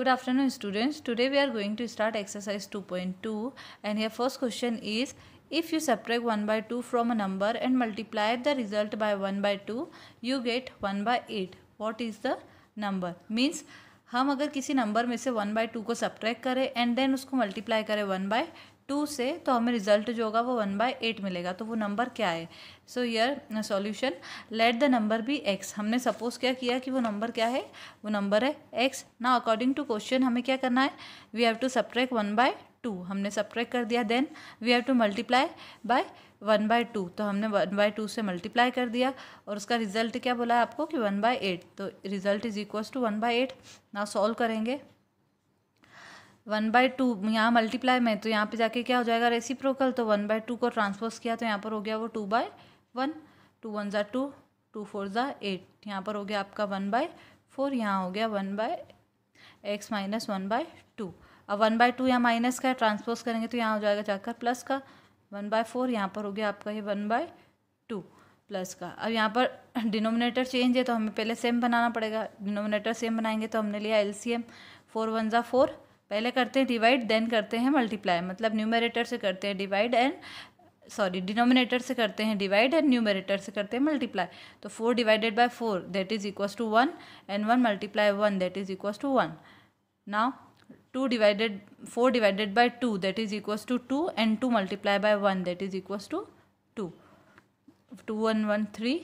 Good afternoon students. Today we are going to start exercise 2.2 and here first question is if you subtract 1 by 2 from a number and multiply the result by 1 by 2 you get 1 by 8. What is the number? Means हम अगर किसी number में से 1 by 2 को subtract करें and then उसको multiply करें 1 by to से तो हमें रिजल्ट जो होगा वो वन बाय एट मिलेगा तो वो नंबर क्या है so your solution let the number be X हमने सपोज क्या किया कि वो नंबर क्या है वो नंबर है एक्स ना अकॉर्डिंग टू क्वेश्चन हमें क्या करना है we have to subtract one by two हमने सप्रैक कर दिया then we have to multiply by one by two तो हमने वन बाय टू से मल्टीप्लाई कर दिया और उसका रिजल्ट क्या बोला है आपको कि वन बाय एट तो result is equals to one by eight ना सॉल्व करेंगे वन बाय टू यहाँ मल्टीप्लाई में तो यहाँ पे जाके क्या हो जाएगा प्रोकल तो वन बाय टू को ट्रांसपोज किया तो यहाँ पर हो गया वो two by one two one ज़ा टू टू फोर ज़ा एट यहाँ पर हो गया आपका वन बाय फोर यहाँ हो गया one by X minus one by two अब वन बाय टू यहाँ माइनस का ट्रांसपोज करेंगे तो यहाँ हो जाएगा जाकर प्लस का वन बाय फोर यहाँ पर हो गया आपका ये वन बाय टू प्लस का अब यहाँ पर डिनोमिनेटर चेंज है तो हमें पहले सेम बनाना पड़ेगा डिनोमिनेटर सेम बनाएंगे तो हमने लिया L C M four one ज़ा फोर पहले करते हैं डिवाइड देन करते हैं मल्टीप्लाई मतलब न्यूमरेटर से करते हैं डिवाइड एंड सॉरी डिनोमिनेटर से करते हैं डिवाइड एंड न्यूमरेटर से करते हैं मल्टीप्लाई तो four divided by four that is equal to one and one multiply one that is equal to one now two divided four divided by two that is equal to two and two multiply by one that is equal to two two one one three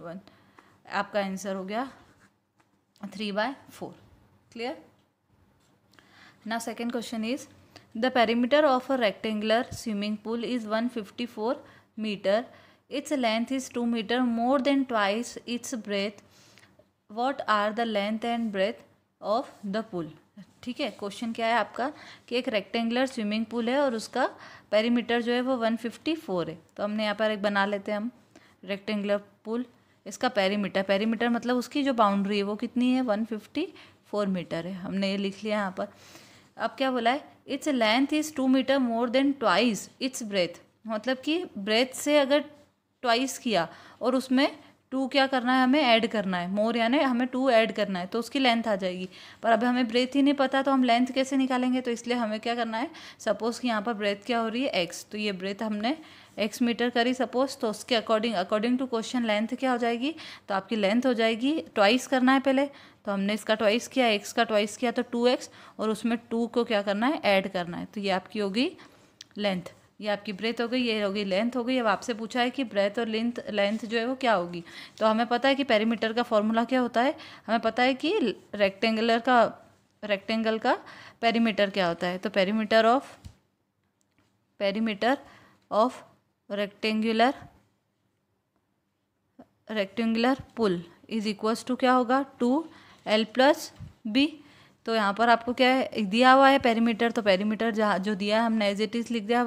one आपका answer हो गया three by four clear Now second question is the perimeter of a rectangular swimming pool is 154 meter. Its length is 2 meter more than twice its breadth. What are the length and breadth of the pool? ठीक है question क्या है आपका कि एक rectangular swimming pool है और उसका पेरीमीटर जो है वो 154 है तो हमने यहाँ पर एक बना लेते हैं हम रेक्टेंगुलर पूल इसका पेरीमीटर पेरीमीटर मतलब उसकी जो बाउंड्री है वो कितनी है 154 मीटर है हमने ये लिख लिया यहाँ पर अब क्या बोला है its length is two metre more than twice its breadth मतलब कि ब्रेथ से अगर ट्वाइस किया और उसमें टू क्या करना है हमें ऐड करना है मोर यानी हमें टू ऐड करना है तो उसकी लेंथ आ जाएगी पर अभी हमें ब्रेथ ही नहीं पता तो हम लेंथ कैसे निकालेंगे तो इसलिए हमें क्या करना है सपोज़ कि यहाँ पर ब्रेथ क्या हो रही है एक्स तो ये ब्रेथ हमने एक्स मीटर करी सपोज तो उसके according according to question length क्या हो जाएगी तो आपकी लेंथ हो जाएगी ट्वाइस करना है पहले तो हमने इसका ट्वाइस किया एक्स का ट्वाइस किया तो टू एक्स और उसमें टू को क्या करना है ऐड करना है तो ये आपकी होगी लेंथ ये आपकी ब्रेथ हो गई ये होगी लेंथ हो गई अब आपसे पूछा है कि ब्रेथ और लेंथ लेंथ जो है वो क्या होगी तो हमें पता है कि पेरीमीटर का फॉर्मूला क्या होता है हमें पता है कि रेक्टेंगुलर का रेक्टेंगल का पेरीमीटर क्या होता है तो perimeter of perimeter of rectangular rectangular pool is equals to क्या होगा टू एल प्लस बी तो यहाँ पर आपको क्या है दिया हुआ है पेरीमीटर तो पेरीमीटर जहाँ जो दिया है हमने एज इट इज़ लिख दिया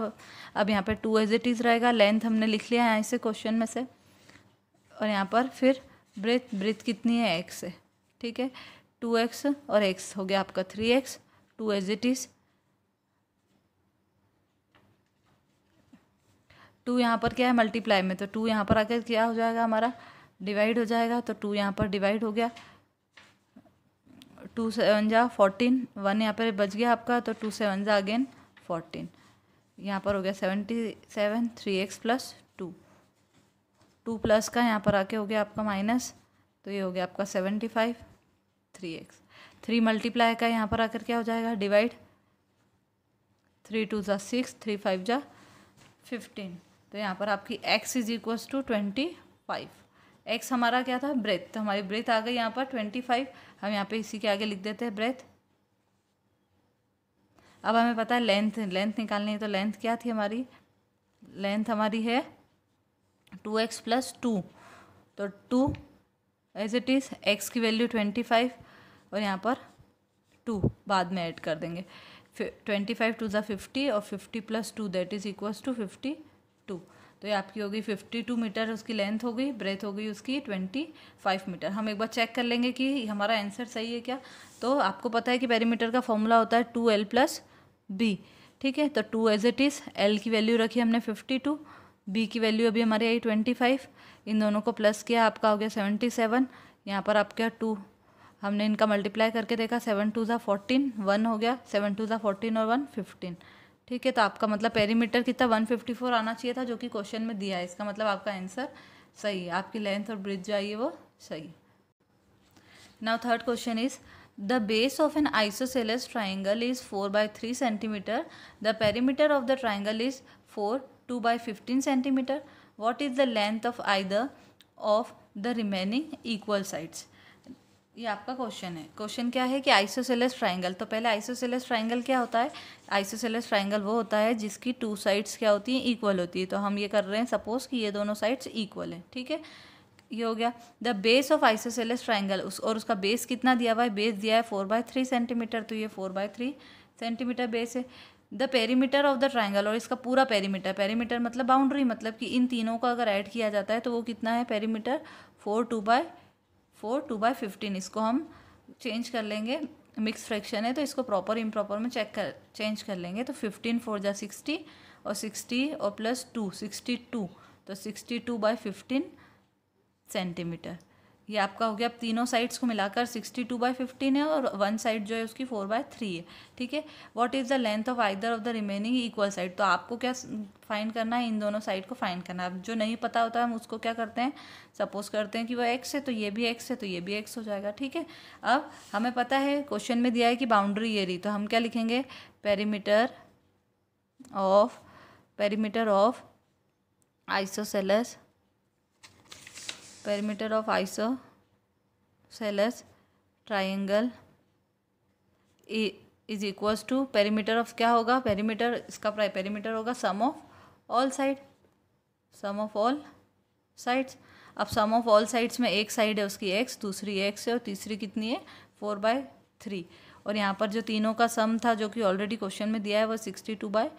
अब यहाँ पर टू एज इट इज़ रहेगा लेंथ हमने लिख लिया है इसे क्वेश्चन में से और यहाँ पर फिर ब्रेथ ब्रेथ कितनी है एक्स है ठीक है टू एक्स और एक्स हो गया आपका three x two as it is two यहाँ पर क्या है मल्टीप्लाई में तो टू यहाँ पर आकर क्या हो जाएगा हमारा डिवाइड हो जाएगा तो टू यहाँ पर डिवाइड हो गया टू सेवन जा फोर्टीन वन यहाँ पर बच गया आपका तो टू सेवन जा अगेन फोर्टीन यहाँ पर हो गया seventy seven three X plus two two plus का यहाँ पर आके हो गया आपका माइनस तो ये हो गया आपका seventy five three x three multiply का यहाँ पर आकर क्या हो जाएगा डिवाइड थ्री टू ज़ा सिक्स थ्री फाइव ज़ा फिफ्टीन तो यहाँ पर आपकी x is equals to twenty five x हमारा क्या था ब्रेथ तो हमारी ब्रेथ आ गई यहाँ पर ट्वेंटी फाइव हम यहाँ पे इसी के आगे लिख देते हैं ब्रेथ अब हमें पता है लेंथ लेंथ निकालनी है तो लेंथ क्या थी हमारी लेंथ हमारी है टू एक्स प्लस टू तो two as it is x की वैल्यू ट्वेंटी फाइव और यहाँ पर टू बाद में ऐड कर देंगे ट्वेंटी फाइव टू ज़ा फिफ्टी और fifty plus two that is equals to fifty two तो ये आपकी होगी फिफ्टी टू मीटर उसकी लेंथ हो गई ब्रेथ हो गई उसकी ट्वेंटी फाइव मीटर हम एक बार चेक कर लेंगे कि हमारा आंसर सही है क्या तो आपको पता है कि पेरीमीटर का फॉर्मूला होता है टू एल प्लस बी ठीक है तो two as it is L की वैल्यू रखी हमने फिफ्टी टू बी की वैल्यू अभी हमारी आई ट्वेंटी फाइव इन दोनों को प्लस किया आपका हो गया सेवेंटी सेवन यहाँ पर आपका टू हमने इनका मल्टीप्लाई करके देखा सेवन टू ज़ा फोर्टीन वन हो गया सेवन टू ज़ा फोर्टीन और वन फिफ्टीन ठीक है तो आपका मतलब पेरीमीटर कितना वन फिफ्टी फोर आना चाहिए था जो कि क्वेश्चन में दिया है इसका मतलब आपका आंसर सही है आपकी लेंथ और ब्रिज जो आई है वो सही now third question is the base of an isosceles triangle is four by three centimetre the perimeter of the triangle is four two by fifteen centimetre what is the length of either of the remaining equal sides ये आपका question है question क्या है कि isosceles triangle तो पहले isosceles triangle क्या होता है आइसोसेलेस ट्राइंगल वो होता है जिसकी टू साइड्स क्या होती हैं इक्वल होती है तो हम ये कर रहे हैं सपोज कि ये दोनों साइड्स इक्वल हैं ठीक है ये हो गया the base of isosceles triangle उस और उसका बेस कितना दिया हुआ है बेस दिया है फोर बाय थ्री सेंटीमीटर तो ये four by three centimetre base है the perimeter of the triangle और इसका पूरा पेरीमीटर पेरीमीटर मतलब बाउंड्री मतलब कि इन तीनों का अगर ऐड किया जाता है तो वो कितना है perimeter four two by four two by fifteen इसको हम चेंज कर लेंगे मिक्स फ्रैक्शन है तो इसको प्रॉपर इम्प्रॉपर में चेक कर चेंज कर लेंगे तो फिफ्टीन फोर जा सिक्सटी और सिक्सटी और प्लस टू सिक्सटी टू तो sixty two by fifteen centimetre ये आपका हो गया अब तीनों साइड्स को मिलाकर सिक्सटी टू बाई फिफ्टीन है और वन साइड जो है उसकी फोर बाय थ्री है ठीक है what is the length of either of the remaining equal side तो आपको क्या फाइंड करना है इन दोनों साइड को फाइंड करना है जो नहीं पता होता है हम उसको क्या करते हैं सपोज करते हैं कि वो एक्स है तो ये भी एक्स है तो ये भी एक्स हो जाएगा ठीक है अब हमें पता है क्वेश्चन में दिया है कि बाउंड्री ये रही तो हम क्या लिखेंगे perimeter of perimeter of isosceles perimeter of isosceles triangle is equals to perimeter of क्या होगा पेरीमीटर इसका प्राइ पेरीमीटर होगा sum of all side sum of all sides अब सम ऑफ ऑल साइड्स में एक साइड है उसकी एक्स दूसरी एक्स है और तीसरी कितनी है फोर बाय थ्री और यहाँ पर जो तीनों का सम था जो कि ऑलरेडी क्वेश्चन में दिया है वो सिक्सटी टू बाय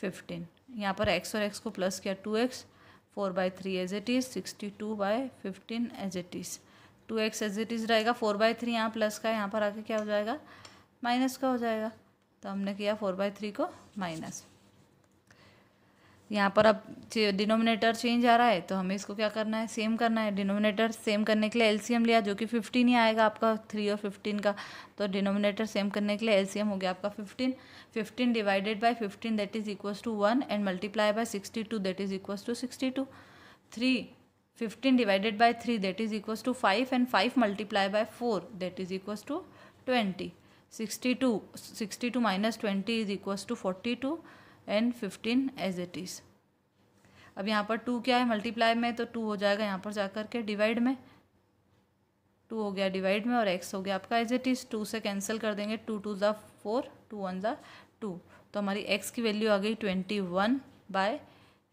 फिफ्टीन यहाँ पर एक्स और एक्स को प्लस किया two x four by three as it is sixty two by fifteen as it is two x as it is रहेगा फोर बाई थ्री यहाँ प्लस का यहाँ पर आके क्या हो जाएगा माइनस का हो जाएगा तो हमने किया फोर बाई थ्री को माइनस यहाँ पर अब डिनोमिनेटर चेंज आ रहा है तो हमें इसको क्या करना है सेम करना है डिनोमिनेटर सेम करने के लिए एलसीएम लिया जो कि फिफ्टीन ही आएगा आपका थ्री और फिफ्टीन का तो डिनोमिनेटर सेम करने के लिए एलसीएम हो गया आपका fifteen fifteen divided by fifteen that is equal to one and multiply by sixty two that is equal to sixty two three fifteen divided by three that is equal to five and five multiply by four that is equal to twenty sixty two sixty two minus twenty is equal to forty two and fifteen as it is अब यहाँ पर to क्या है multiply में तो to हो जाएगा यहाँ पर जाकर के डिवाइड में टू हो गया डिवाइड में और एक्स हो गया आपका एज इट इज़ टू से कैंसिल कर देंगे टू टू ज़ा फोर टू वन ज़ा टू तो हमारी एक्स की वैल्यू आ गई twenty one by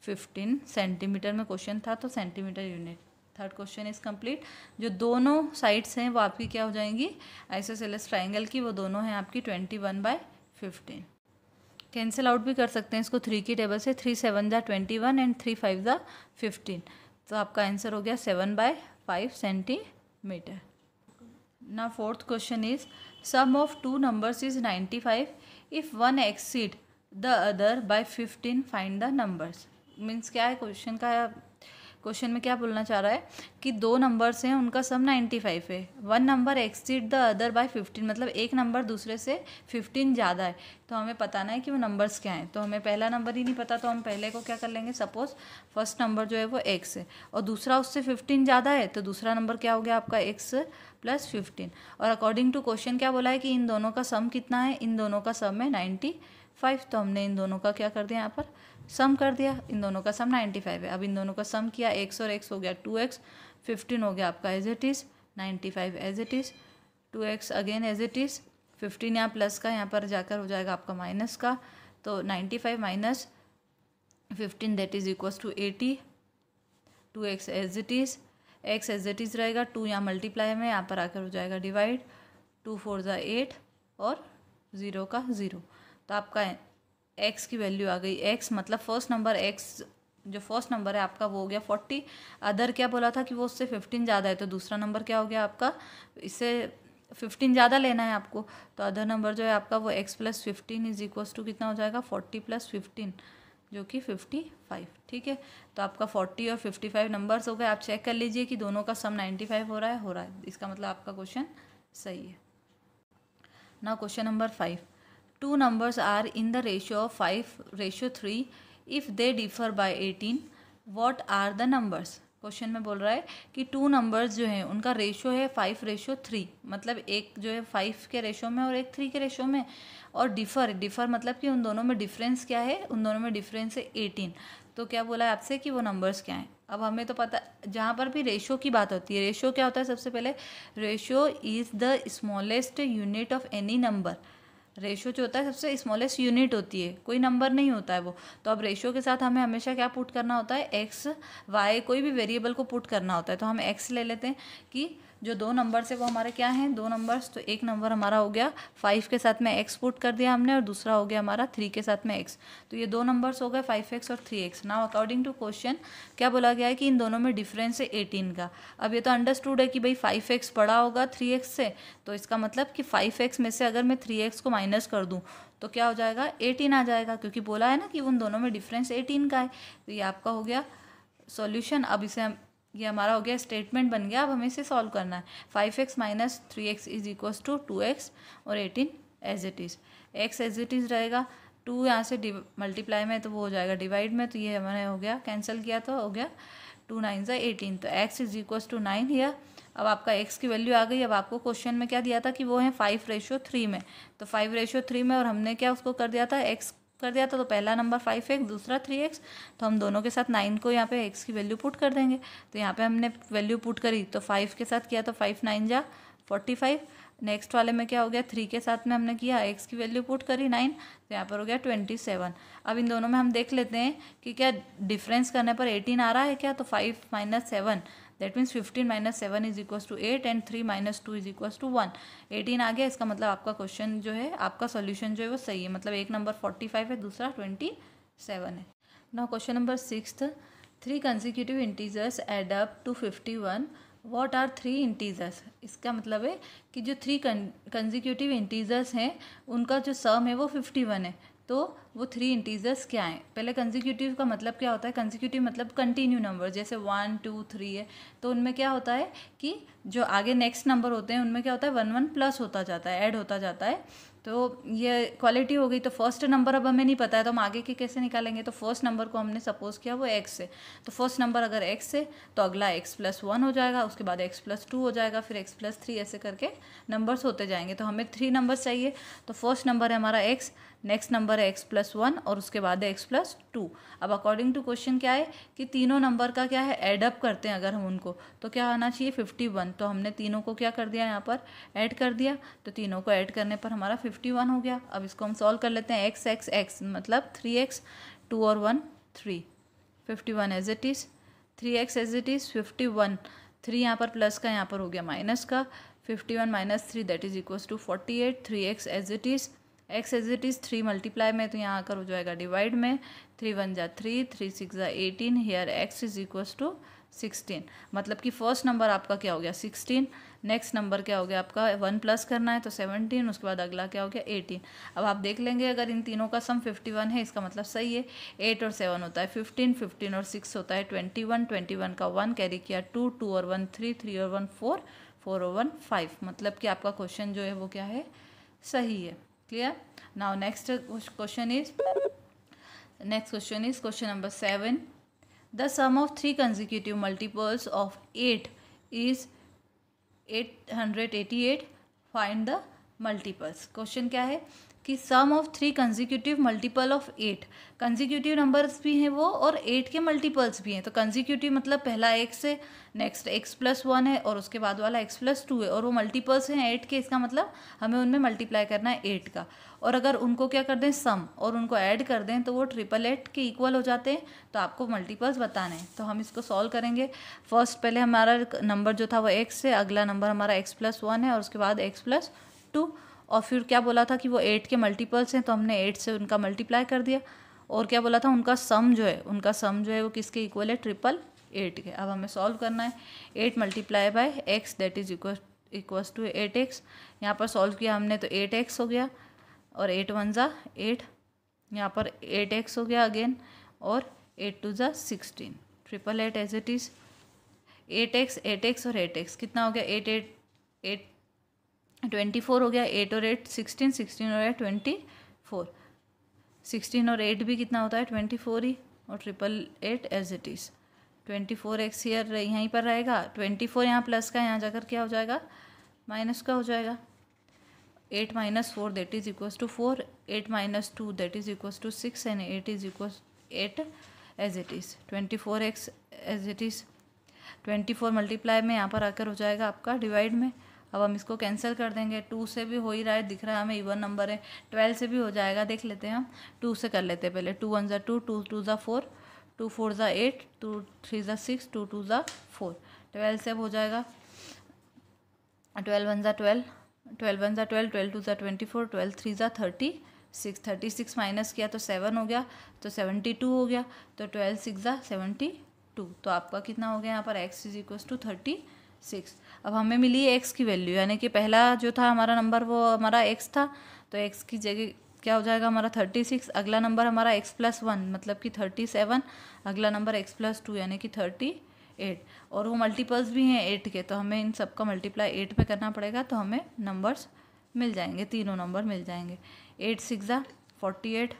fifteen centimetre में क्वेश्चन था तो centimetre unit third question is complete जो दोनों साइड्स हैं वो आपकी क्या हो जाएंगी सेलेस ट्राइंगल की वो दोनों हैं आपकी twenty one by fifteen cancel out भी कर सकते हैं इसको थ्री की टेबल से थ्री सेवन ज़ा twenty one and three five ज़ा फिफ्टीन तो आपका आंसर हो गया सेवन बाय फाइव सेंटीमीटर ना fourth question is sum of two numbers is ninety five if one exceed the other by fifteen find the numbers means क्या है question का question में क्या बोलना चाह रहा है कि दो नंबर्स हैं उनका सम 95 है one number exceed the other by 15 मतलब एक नंबर दूसरे से 15 ज़्यादा है तो हमें बताना है कि वो नंबर्स क्या हैं तो हमें पहला नंबर ही नहीं पता तो हम पहले को क्या कर लेंगे सपोज़ फर्स्ट नंबर जो है वो एक्स है और दूसरा उससे फिफ्टीन ज़्यादा है तो दूसरा नंबर क्या हो गया आपका एक्स प्लस फिफ्टीन और अकॉर्डिंग टू क्वेश्चन क्या बोला है कि इन दोनों का सम कितना है इन दोनों का सम है नाइन्टी फाइव तो हमने इन दोनों का क्या कर दिया यहाँ पर सम कर दिया इन दोनों का सम 95 है अब इन दोनों का सम किया एक्स और एक्स हो गया टू एक्स फिफ्टीन हो गया आपका as it is 95 as it is two x again as it is fifteen यहाँ प्लस का यहाँ पर जाकर हो जाएगा आपका माइनस का तो 95 five minus fifteen that is equal to eighty two x as it is x as it is रहेगा टू यहाँ मल्टीप्लाई में यहाँ पर आकर हो जाएगा डिवाइड टू फोर ज़ा एट और ज़ीरो का ज़ीरो तो आपका एक्स की वैल्यू आ गई एक्स मतलब फर्स्ट नंबर एक्स जो फर्स्ट नंबर है आपका वो हो गया फोर्टी अदर क्या बोला था कि वो उससे फिफ्टीन ज़्यादा है तो दूसरा नंबर क्या हो गया आपका इससे फिफ्टीन ज़्यादा लेना है आपको तो अदर नंबर जो है आपका वो x plus fifteen is equals to कितना हो जाएगा फोर्टी प्लस फिफ्टीन जो कि फिफ्टी फाइव ठीक है तो आपका फोर्टी और फिफ्टी फाइव नंबर्स हो गए आप चेक कर लीजिए कि दोनों का सम नाइन्टी फाइव हो रहा है हो रहा है इसका मतलब आपका क्वेश्चन सही है ना question number five two numbers are in the ratio of five ratio three if they differ by eighteen what are the numbers question में बोल रहा है कि टू नंबर्स जो हैं उनका रेशो है फाइव रेशो थ्री मतलब एक जो है फाइव के रेशो में और एक थ्री के रेशो में और डिफ़र डिफ़र मतलब कि उन दोनों में डिफरेंस क्या है उन दोनों में डिफरेंस है एटीन तो क्या बोला है आपसे कि वो नंबर्स क्या हैं अब हमें तो पता जहाँ पर भी रेशो की बात होती है रेशो क्या होता है सबसे पहले ratio is the smallest unit of any number ratio जो होता है सबसे स्मॉलेस्ट यूनिट होती है कोई नंबर नहीं होता है वो तो अब रेशो के साथ हमें हमेशा क्या पुट करना होता है एक्स वाई कोई भी वेरिएबल को पुट करना होता है तो हम एक्स ले लेते हैं कि जो दो नंबर से वो हमारे क्या हैं दो नंबर्स तो एक नंबर हमारा हो गया फाइव के साथ में एक्स पुट कर दिया हमने और दूसरा हो गया हमारा थ्री के साथ में एक्स तो ये दो नंबर्स हो गए फाइव एक्स और three x now according to question क्या बोला गया है कि इन दोनों में डिफरेंस है एटीन का अब ये तो अंडरस्टूड है कि भाई फाइव एक्स पड़ा होगा थ्री एक्स से तो इसका मतलब कि फाइव एक्स में से अगर मैं थ्री एक्स को माइनस कर दूँ तो क्या हो जाएगा एटीन आ जाएगा क्योंकि बोला है ना कि उन दोनों में डिफरेंस एटीन का है तो ये आपका हो गया सॉल्यूशन अब इसे हम ये हमारा हो गया स्टेटमेंट बन गया अब हमें इसे सॉल्व करना है five x minus three x is equals two two x और eighteen as it is x as it is रहेगा टू यहाँ से मल्टीप्लाई में तो वो हो जाएगा डिवाइड में तो ये हमारे हो गया कैंसिल किया तो हो गया टू नाइन ज़ा एटीन तो x is equals to nine here अब आपका एक्स की वैल्यू आ गई अब आपको क्वेश्चन में क्या दिया था कि वो है फाइव रेशियो थ्री में तो फाइव रेशियो थ्री में और हमने क्या उसको कर दिया था एक्स कर दिया था तो पहला नंबर फाइव एक्स दूसरा थ्री एक्स तो हम दोनों के साथ नाइन को यहाँ पे एक्स की वैल्यू पुट कर देंगे तो यहाँ पे हमने वैल्यू पुट करी तो फाइव के साथ किया तो फाइव नाइन जा फोर्टी फाइव नेक्स्ट वाले में क्या हो गया थ्री के साथ में हमने किया एक्स की वैल्यू पुट करी नाइन तो यहाँ पर हो गया ट्वेंटी सेवन अब इन दोनों में हम देख लेते हैं कि क्या डिफरेंस करने पर एटीन आ रहा है क्या तो five minus seven that means fifteen minus seven is equal to eight and three minus two is equal to one eighteen आ गया इसका मतलब आपका क्वेश्चन जो है आपका सोल्यूशन जो है वो सही है मतलब एक नंबर फोर्टी फाइव है दूसरा ट्वेंटी सेवन है ना question number six three consecutive integers add up to fifty one what are three integers इसका मतलब है कि जो थ्री कंजिक्यूटिव इंटीजर्स हैं उनका जो सम है वो फिफ्टी वन है तो वो थ्री इंटीजर्स क्या हैं पहले कंजिक्यूटिव का मतलब क्या होता है कंजिक्यूटिव मतलब कंटिन्यू नंबर जैसे वन टू थ्री है तो उनमें क्या होता है कि जो आगे नेक्स्ट नंबर होते हैं उनमें क्या होता है वन वन प्लस होता जाता है ऐड होता जाता है तो ये क्वालिटी हो गई तो फर्स्ट नंबर अब हमें नहीं पता है तो हम आगे के कैसे निकालेंगे तो फर्स्ट नंबर को हमने सपोज़ किया वो एक्स से तो फर्स्ट नंबर अगर एक्स से तो अगला एक्स प्लस वन हो जाएगा उसके बाद एक्स प्लस टू हो जाएगा फिर एक्स प्लस थ्री ऐसे करके नंबर्स होते जाएंगे तो हमें थ्री नंबर्स चाहिए तो फर्स्ट नंबर है हमारा एक्स नेक्स्ट नंबर है एक्स प्लस वन और उसके बाद है एक्स प्लस टू अब अकॉर्डिंग टू क्वेश्चन क्या है कि तीनों नंबर का क्या है एडअप करते हैं अगर हम उनको तो क्या आना चाहिए फिफ्टी वन तो हमने तीनों को क्या कर दिया यहाँ पर ऐड कर दिया तो तीनों को ऐड करने पर हमारा फिफ्टी वन हो गया अब इसको हम सॉल्व कर लेते हैं एक्स एक्स एक्स मतलब थ्री एक्स टू और one three fifty one as it is three x as it is fifty one three यहाँ पर प्लस का यहाँ पर हो गया माइनस का fifty one minus three that is equals to forty eight three x as it is x as it is three multiply में तो यहाँ आकर हो जाएगा डिवाइड में थ्री वन जा थ्री थ्री सिक्स जा eighteen here x is equals to sixteen मतलब कि फर्स्ट नंबर आपका क्या हो गया सिक्सटीन नेक्स्ट नंबर क्या हो गया आपका वन प्लस करना है तो सेवनटीन उसके बाद अगला क्या हो गया एटीन अब आप देख लेंगे अगर इन तीनों का सम फिफ्टी वन है इसका मतलब सही है एट और सेवन होता है फिफ्टीन फिफ्टीन और सिक्स होता है ट्वेंटी वन ट्वेंटी वन का वन कैरी किया टू टू और वन थ्री थ्री और वन फोर फोर और वन फाइव मतलब कि आपका क्वेश्चन जो है वो क्या है सही है clear now next question is next question is question number 7 the sum of three consecutive multiples of 8 is 888 find the multiples question क्या है कि sum of three consecutive multiple of eight consecutive numbers भी हैं वो और eight के multiples भी हैं तो कंजिक्यूटिव मतलब पहला एक्स है नेक्स्ट एक्स प्लस वन है और उसके बाद वाला एक्स प्लस टू है और वो मल्टीपल्स हैं एट के इसका मतलब हमें उनमें मल्टीप्लाई करना है एट का और अगर उनको क्या कर दें सम और उनको ऐड कर दें तो वो ट्रिपल एट के इक्वल हो जाते हैं तो आपको मल्टीपल्स बताने हैं तो हम इसको सॉल्व करेंगे फर्स्ट पहले हमारा नंबर जो था वो एक्स है अगला नंबर हमारा एक्स प्लस वन है और उसके बाद एक्स प्लस टू और फिर क्या बोला था कि वो एट के मल्टीपल्स हैं तो हमने एट से उनका मल्टीप्लाई कर दिया और क्या बोला था उनका सम जो है उनका सम जो है वो किसके इक्वल है ट्रिपल एट के अब हमें सॉल्व करना है eight multiply by x that is इक्व इक्वस टू एट एक्स यहाँ पर सॉल्व किया हमने तो एट एक्स हो गया और एट वन ज़ा एट यहाँ पर एट एक्स हो गया अगेन और एट टू ज़ा sixteen triple eight as it is eight x eight x और एट एक्स कितना हो गया eight eight eight twenty four हो गया एट और एट सिक्सटीन सिक्सटीन और एट ट्वेंटी फोर सिक्सटीन और एट भी कितना होता है ट्वेंटी फोर ही और triple eight as it is twenty four x here यहीं पर रहेगा ट्वेंटी फोर यहाँ प्लस का यहाँ जाकर क्या हो जाएगा माइनस का हो जाएगा eight minus four that is equal to four eight minus two that is equal to six and eight is equal eight as it is twenty four x as it is twenty four multiply में यहाँ पर आकर हो जाएगा आपका divide में अब हम इसको कैंसिल कर देंगे टू से भी हो ही रहा है दिख रहा है हमें इवन नंबर है ट्वेल्व से भी हो जाएगा देख लेते हैं हम टू से कर लेते हैं पहले टू वन ज़ा टू टू टू ज़ा फोर टू फोर ज़ा एट टू थ्री ज़ा सिक्स टू टू ज़ा फोर ट्वेल्व से हो जाएगा ट्वेल्व वन ज़ा ट्वेल्व ट्वेल्व वन ज़ा ट्वेल्व ट्वेल्व टू ज़ा ट्वेंटी फोर ट्वेल्व थ्री ज़ा thirty six thirty six minus किया तो सेवन हो गया तो सेवेंटी टू हो गया तो ट्वेल्व सिक्स ज़ा सेवेंटी टू तो आपका कितना हो गया यहाँ पर x is equals to thirty six अब हमें मिली है एक्स की वैल्यू यानी कि पहला जो था हमारा नंबर वो हमारा एक्स था तो एक्स की जगह क्या हो जाएगा हमारा थर्टी सिक्स अगला नंबर हमारा एक्स प्लस वन मतलब कि थर्टी सेवन अगला नंबर एक्स प्लस टू यानी कि थर्टी एट और वो मल्टीपल्स भी हैं एट के तो हमें इन सब का मल्टीप्लाई एट पर करना पड़ेगा तो हमें नंबर्स मिल जाएंगे तीनों नंबर मिल जाएंगे eight six forty eight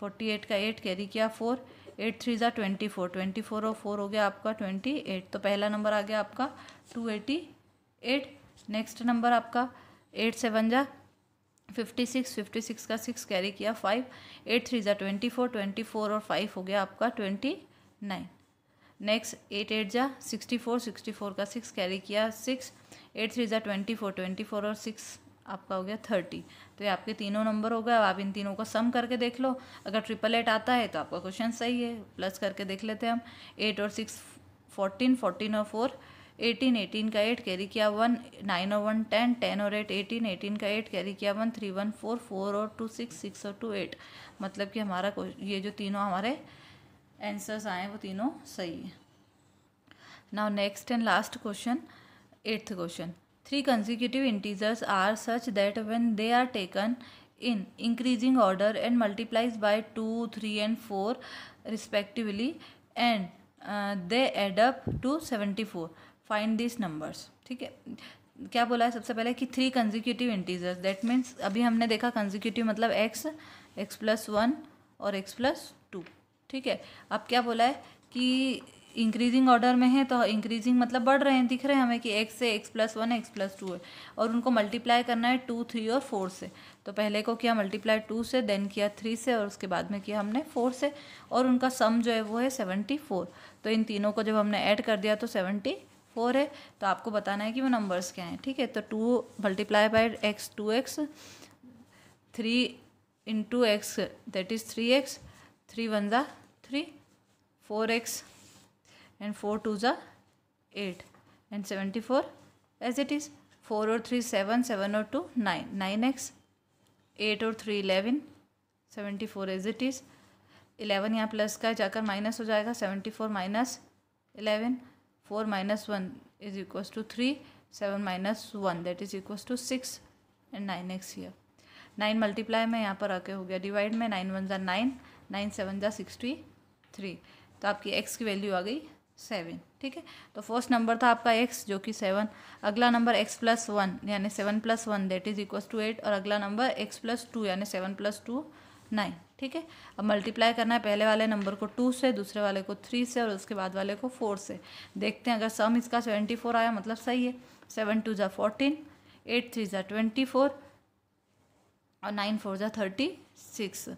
forty eight का एट कैरी किया फोर एट थ्री ज़ा ट्वेंटी फोर ट्वेंटी फोर और फोर हो गया आपका ट्वेंटी एट तो पहला नंबर आ गया आपका two eighty eight next number आपका एट सेवन ज़ा फिफ्टी सिक्स फिफ्टी सिक्स का सिक्स कैरी किया फाइव एट थ्री ज़ा ट्वेंटी फोर ट्वेंटी फोर और फाइव हो गया आपका twenty nine next eight eight जा सिक्सटी फोर सिक्सटी फोर का सिक्स कैरी किया सिक्स एट थ्री ज़ा ट्वेंटी फोर ट्वेंटी फोर और सिक्स आपका हो गया थर्टी तो ये आपके तीनों नंबर हो गए अब आप इन तीनों को सम करके देख लो अगर ट्रिपल एट आता है तो आपका क्वेश्चन सही है प्लस करके देख लेते हैं हम एट और सिक्स फोर्टीन फोर्टीन और फोर एटीन एटीन का एट कैरी किया वन नाइन और वन टेन टेन और एट एटीन एटीन का एट कैरी किया one three one four four और टू सिक्स सिक्स और टू एट मतलब कि हमारा ये जो तीनों हमारे आंसर्स आए वो तीनों सही है now next and last question eighth question three consecutive integers are such that when they are taken in increasing order and multiplies by two three and four respectively and they add up to seventy four fine this numbers ठीक है क्या बोला है सबसे पहले कि three consecutive integers that means अभी हमने देखा कंजिक्यूटिव मतलब एक्स एक्स प्लस वन और एक्स प्लस टू ठीक है अब क्या बोला है कि इंक्रीजिंग ऑर्डर में है तो इंक्रीजिंग मतलब बढ़ रहे हैं दिख रहे हैं हमें कि एक्स से x plus one x plus two है और उनको मल्टीप्लाई करना है टू थ्री और फोर से तो पहले को किया मल्टीप्लाई टू से देन किया थ्री से और उसके बाद में किया हमने फोर से और उनका सम जो है वो है सेवेंटी फोर तो इन तीनों को जब हमने ऐड कर दिया तो सेवेंटी फोर है तो आपको बताना है कि वो नंबर्स क्या हैं ठीक है तो two multiply by x two x three into x that is three x three one ज़ा three four x and 4 2s are 8 and 74 as it is 4 or 3 7 7 or 2 9 9x 8 और three eleven seventy four as it is eleven यहाँ plus का जाकर minus हो जाएगा seventy four minus eleven four minus one is equals to three seven minus one that is equals to six and nine x here nine multiply में यहाँ पर आके हो गया डिवाइड में नाइन वन ज़ा नाइन नाइन सेवन ज़ा sixty three तो आपकी एक्स की वैल्यू आ गई सेवन ठीक है तो फर्स्ट नंबर था आपका एक्स जो कि सेवन अगला नंबर एक्स प्लस वन यानी seven plus one that is equal to eight और अगला नंबर एक्स प्लस टू यानी सेवन प्लस टू नाइन ठीक है अब मल्टीप्लाई करना है पहले वाले नंबर को टू से दूसरे वाले को थ्री से और उसके बाद वाले को फोर से देखते हैं अगर सम इसका सेवेंटी फोर आया मतलब सही है सेवन टू ज़ा फोर्टीन एट थ्री ज़ा ट्वेंटी फोर और नाइन फोर ज़ा थर्टी सिक्स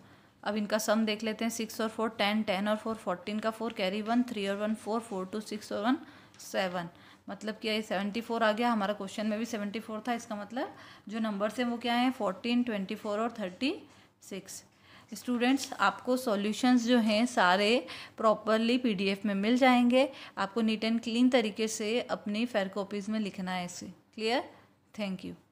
अब इनका सम देख लेते हैं सिक्स और फोर टेन टेन और फोर फोर्टीन का फोर कैरी वन थ्री और one four four two six और वन सेवन मतलब क्या ये सेवेंटी फोर आ गया हमारा क्वेश्चन में भी सेवेंटी फोर था इसका मतलब जो नंबर्स हैं वो क्या हैं फोर्टीन ट्वेंटी फोर और थर्टी सिक्स स्टूडेंट्स आपको सॉल्यूशंस जो हैं सारे प्रॉपरली पीडीएफ में मिल जाएंगे आपको नीट एंड क्लीन तरीके से अपनी फेयर कॉपीज़ में लिखना है इसे क्लियर थैंक यू